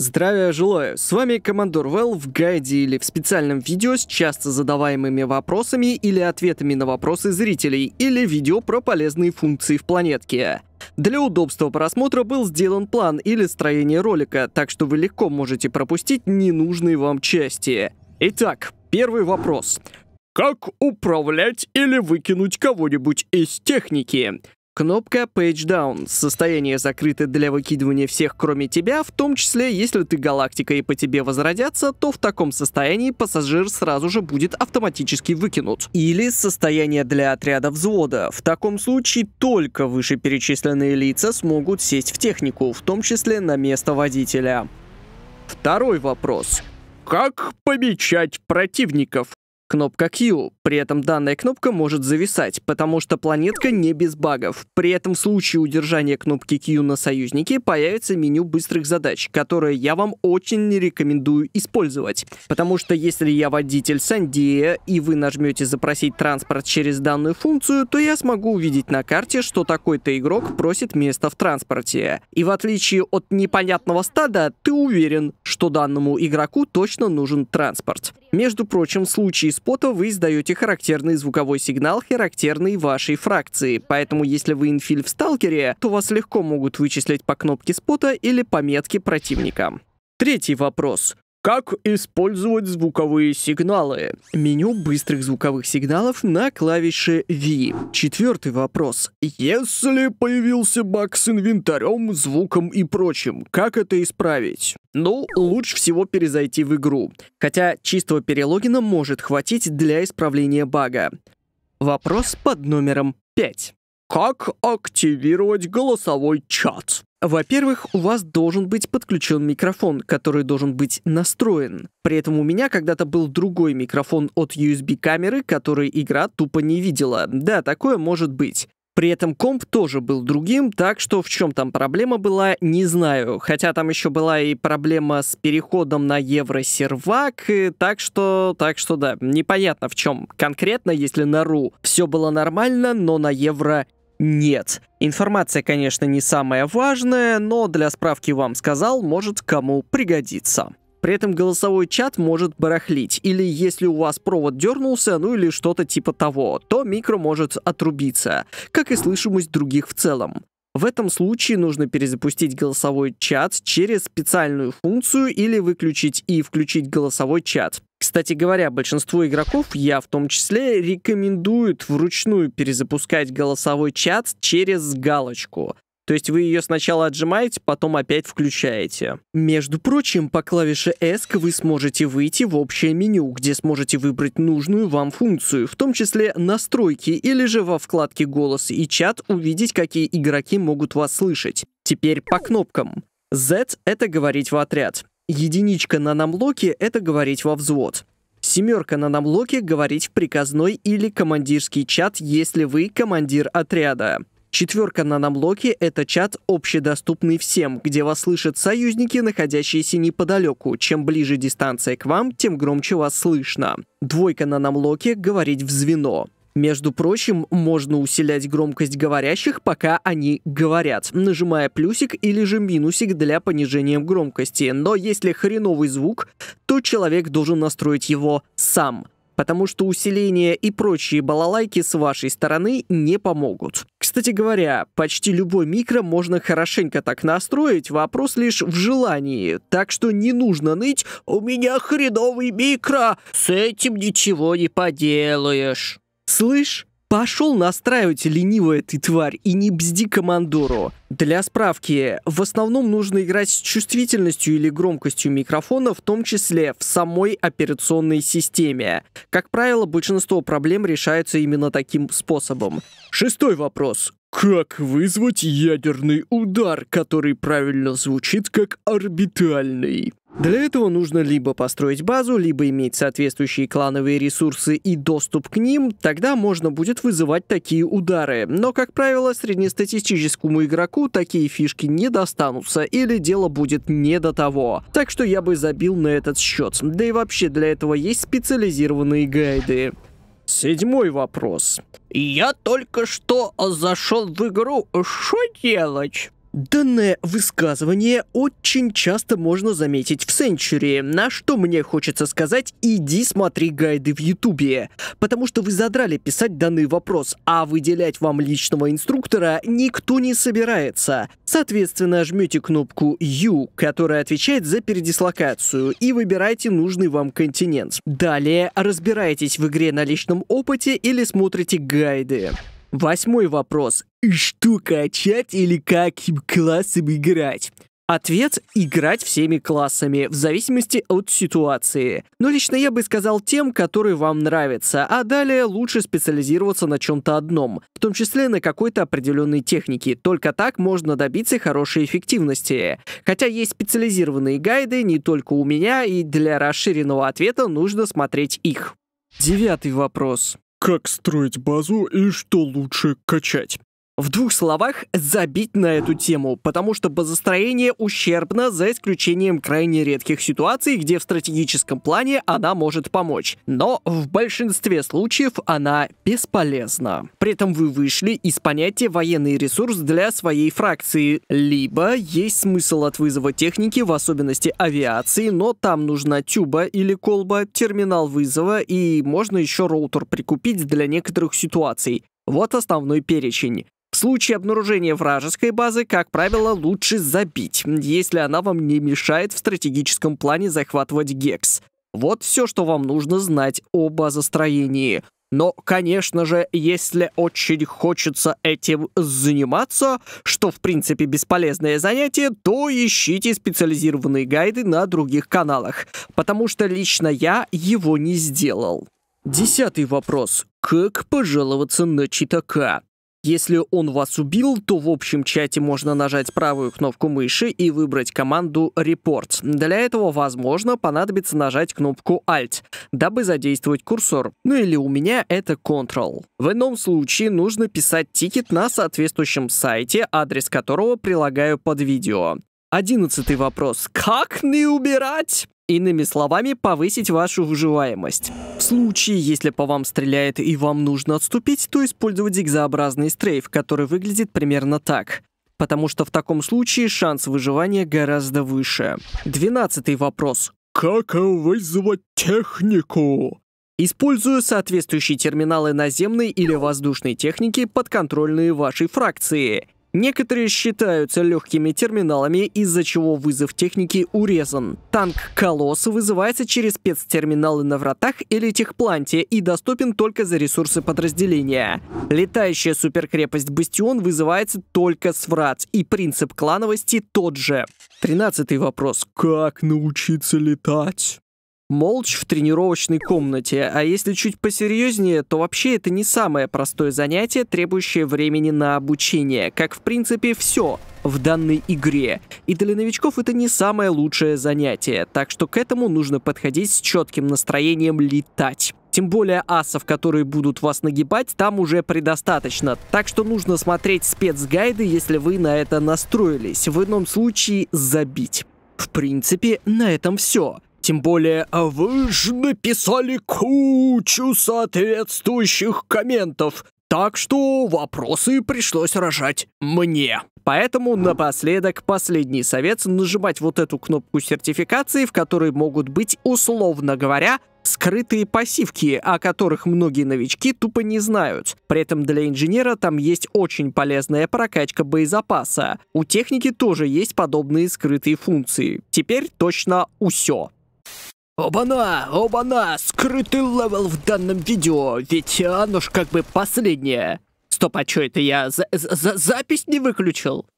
Здравия желаю! С вами Командор Вэл в гайде или в специальном видео с часто задаваемыми вопросами или ответами на вопросы зрителей, или видео про полезные функции в планетке. Для удобства просмотра был сделан план или строение ролика, так что вы легко можете пропустить ненужные вам части. Итак, первый вопрос. Как управлять или выкинуть кого-нибудь из техники? Кнопка Page Down. Состояние закрыто для выкидывания всех, кроме тебя, в том числе, если ты галактика и по тебе возродятся, то в таком состоянии пассажир сразу же будет автоматически выкинут. Или состояние для отряда взвода. В таком случае только вышеперечисленные лица смогут сесть в технику, в том числе на место водителя. Второй вопрос. Как помечать противников? Кнопка Q. При этом данная кнопка может зависать, потому что планетка не без багов. При этом в случае удержания кнопки Q на союзнике появится меню быстрых задач, которое я вам очень не рекомендую использовать. Потому что если я водитель Сандия и вы нажмете запросить транспорт через данную функцию, то я смогу увидеть на карте, что такой-то игрок просит место в транспорте. И в отличие от непонятного стада, ты уверен, что данному игроку точно нужен транспорт. Между прочим, в случае спота вы издаете характерный звуковой сигнал, характерный вашей фракции. Поэтому если вы инфиль в сталкере, то вас легко могут вычислить по кнопке спота или пометке противника. Третий вопрос. Как использовать звуковые сигналы? Меню быстрых звуковых сигналов на клавише V. Четвертый вопрос. Если появился баг с инвентарем, звуком и прочим, как это исправить? Ну, лучше всего перезайти в игру. Хотя чистого перелогина может хватить для исправления бага. Вопрос под номером 5. Как активировать голосовой чат? Во-первых, у вас должен быть подключен микрофон, который должен быть настроен. При этом у меня когда-то был другой микрофон от USB-камеры, который игра тупо не видела. Да, такое может быть. При этом комп тоже был другим, так что в чем там проблема была, не знаю. Хотя там еще была и проблема с переходом на евросервак, так что, так что да, непонятно в чем конкретно, если на ру все было нормально, но на евро нет. Информация, конечно, не самая важная, но для справки вам сказал, может кому пригодиться. При этом голосовой чат может барахлить, или если у вас провод дернулся, ну или что-то типа того, то микро может отрубиться, как и слышимость других в целом. В этом случае нужно перезапустить голосовой чат через специальную функцию или выключить и включить голосовой чат. Кстати говоря, большинство игроков, я в том числе, рекомендуют вручную перезапускать голосовой чат через галочку. То есть вы ее сначала отжимаете, потом опять включаете. Между прочим, по клавише ESC вы сможете выйти в общее меню, где сможете выбрать нужную вам функцию, в том числе настройки, или же во вкладке «Голос» и «Чат» увидеть, какие игроки могут вас слышать. Теперь по кнопкам. Z — это «Говорить в отряд». Единичка на намлоке — это говорить во взвод. Семерка на намлоке — говорить в приказной или командирский чат, если вы командир отряда. Четверка на намлоке — это чат, общедоступный всем, где вас слышат союзники, находящиеся неподалеку. Чем ближе дистанция к вам, тем громче вас слышно. Двойка на намлоке — говорить в звено. Между прочим, можно усилять громкость говорящих, пока они говорят, нажимая плюсик или же минусик для понижения громкости. Но если хреновый звук, то человек должен настроить его сам потому что усиление и прочие балалайки с вашей стороны не помогут. Кстати говоря, почти любой микро можно хорошенько так настроить, вопрос лишь в желании, так что не нужно ныть «У меня хреновый микро, с этим ничего не поделаешь». «Слышь, Пошел настраивать ленивая ты тварь и не бзди командору. Для справки, в основном нужно играть с чувствительностью или громкостью микрофона, в том числе в самой операционной системе. Как правило, большинство проблем решаются именно таким способом. Шестой вопрос. Как вызвать ядерный удар, который правильно звучит как орбитальный? Для этого нужно либо построить базу, либо иметь соответствующие клановые ресурсы и доступ к ним, тогда можно будет вызывать такие удары. Но, как правило, среднестатистическому игроку такие фишки не достанутся, или дело будет не до того. Так что я бы забил на этот счет. Да и вообще для этого есть специализированные гайды. Седьмой вопрос. Я только что зашел в игру «Что делать?» Данное высказывание очень часто можно заметить в Сенчури, на что мне хочется сказать «иди смотри гайды в Ютубе», потому что вы задрали писать данный вопрос, а выделять вам личного инструктора никто не собирается. Соответственно, жмете кнопку U, которая отвечает за передислокацию, и выбирайте нужный вам континент. Далее разбираетесь в игре на личном опыте или смотрите гайды. Восьмой вопрос. Что качать или каким классом играть? Ответ – играть всеми классами, в зависимости от ситуации. Но лично я бы сказал тем, которые вам нравятся, а далее лучше специализироваться на чем-то одном, в том числе на какой-то определенной технике. Только так можно добиться хорошей эффективности. Хотя есть специализированные гайды не только у меня, и для расширенного ответа нужно смотреть их. Девятый вопрос как строить базу и что лучше качать в двух словах забить на эту тему, потому что базостроение ущербно за исключением крайне редких ситуаций, где в стратегическом плане она может помочь. Но в большинстве случаев она бесполезна. При этом вы вышли из понятия военный ресурс для своей фракции. Либо есть смысл от вызова техники, в особенности авиации, но там нужна тюба или колба, терминал вызова и можно еще роутер прикупить для некоторых ситуаций. Вот основной перечень случае обнаружения вражеской базы, как правило, лучше забить, если она вам не мешает в стратегическом плане захватывать Гекс. Вот все, что вам нужно знать о базостроении. Но, конечно же, если очень хочется этим заниматься, что, в принципе, бесполезное занятие, то ищите специализированные гайды на других каналах, потому что лично я его не сделал. Десятый вопрос. Как пожаловаться на читака? Если он вас убил, то в общем чате можно нажать правую кнопку мыши и выбрать команду «Report». Для этого, возможно, понадобится нажать кнопку «Alt», дабы задействовать курсор. Ну или у меня это «Control». В ином случае нужно писать тикет на соответствующем сайте, адрес которого прилагаю под видео. Одиннадцатый вопрос. Как не убирать? Иными словами, повысить вашу выживаемость. В случае, если по вам стреляет и вам нужно отступить, то использовать зигзообразный стрейф, который выглядит примерно так потому что в таком случае шанс выживания гораздо выше. Двенадцатый вопрос. Как вызвать технику? Используя соответствующие терминалы наземной или воздушной техники, подконтрольные вашей фракции. Некоторые считаются легкими терминалами, из-за чего вызов техники урезан. Танк «Колосс» вызывается через спецтерминалы на вратах или техпланте и доступен только за ресурсы подразделения. Летающая суперкрепость «Бастион» вызывается только с врат, и принцип клановости тот же. Тринадцатый вопрос. Как научиться летать? Молч в тренировочной комнате, а если чуть посерьезнее, то вообще это не самое простое занятие, требующее времени на обучение, как в принципе все в данной игре. И для новичков это не самое лучшее занятие, так что к этому нужно подходить с четким настроением летать. Тем более асов, которые будут вас нагибать, там уже предостаточно. Так что нужно смотреть спецгайды, если вы на это настроились. В ином случае забить. В принципе, на этом все. Тем более, а вы же написали кучу соответствующих комментов. Так что вопросы пришлось рожать мне. Поэтому напоследок последний совет – нажимать вот эту кнопку сертификации, в которой могут быть, условно говоря, скрытые пассивки, о которых многие новички тупо не знают. При этом для инженера там есть очень полезная прокачка боезапаса. У техники тоже есть подобные скрытые функции. Теперь точно усё. Оба-на, оба-на, скрытый левел в данном видео, ведь а, оно ж как бы последнее. Стоп, а чё это я за за запись не выключил?